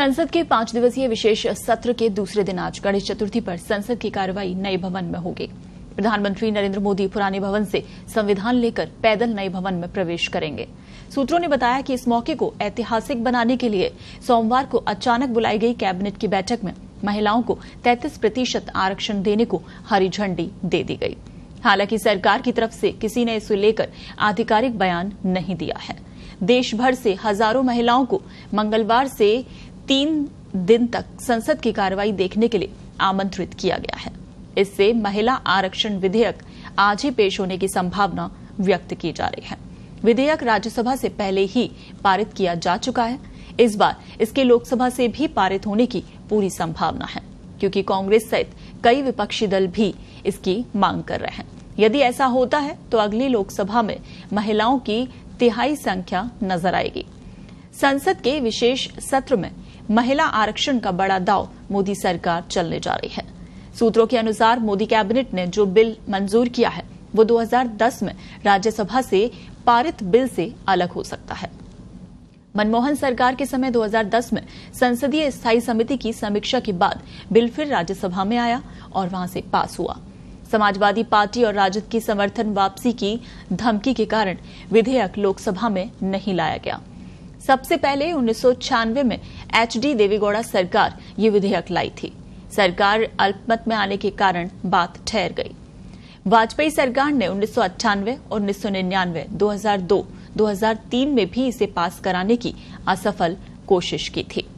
संसद के पांच दिवसीय विशेष सत्र के दूसरे दिन आज गणेश चतुर्थी पर संसद की कार्यवाही नए भवन में होगी प्रधानमंत्री नरेंद्र मोदी पुराने भवन से संविधान लेकर पैदल नए भवन में प्रवेश करेंगे सूत्रों ने बताया कि इस मौके को ऐतिहासिक बनाने के लिए सोमवार को अचानक बुलाई गई कैबिनेट की बैठक में महिलाओं को 33 प्रतिशत आरक्षण देने को हरी झंडी दे दी गई हालांकि सरकार की तरफ से किसी ने इसे लेकर आधिकारिक बयान नहीं दिया है देशभर से हजारों महिलाओं को मंगलवार से तीन दिन तक संसद की कार्रवाई देखने के लिए आमंत्रित किया गया है इससे महिला आरक्षण विधेयक आज ही पेश होने की संभावना व्यक्त की जा रही है विधेयक राज्यसभा से पहले ही पारित किया जा चुका है इस बार इसके लोकसभा से भी पारित होने की पूरी संभावना है क्योंकि कांग्रेस सहित कई विपक्षी दल भी इसकी मांग कर रहे हैं यदि ऐसा होता है तो अगली लोकसभा में महिलाओं की तिहाई संख्या नजर आएगी संसद के विशेष सत्र में महिला आरक्षण का बड़ा दाव मोदी सरकार चलने जा रही है सूत्रों के अनुसार मोदी कैबिनेट ने जो बिल मंजूर किया है वो 2010 में राज्यसभा से पारित बिल से अलग हो सकता है मनमोहन सरकार के समय 2010 में संसदीय स्थायी समिति की समीक्षा के बाद बिल फिर राज्यसभा में आया और वहां से पास हुआ समाजवादी पार्टी और राजद की समर्थन वापसी की धमकी के कारण विधेयक लोकसभा में नहीं लाया गया सबसे पहले उन्नीस में एच डी देवेगौड़ा सरकार ये विधेयक लाई थी सरकार अल्पमत में आने के कारण बात ठहर गई वाजपेयी सरकार ने उन्नीस और दो हजार तीन में भी इसे पास कराने की असफल कोशिश की थी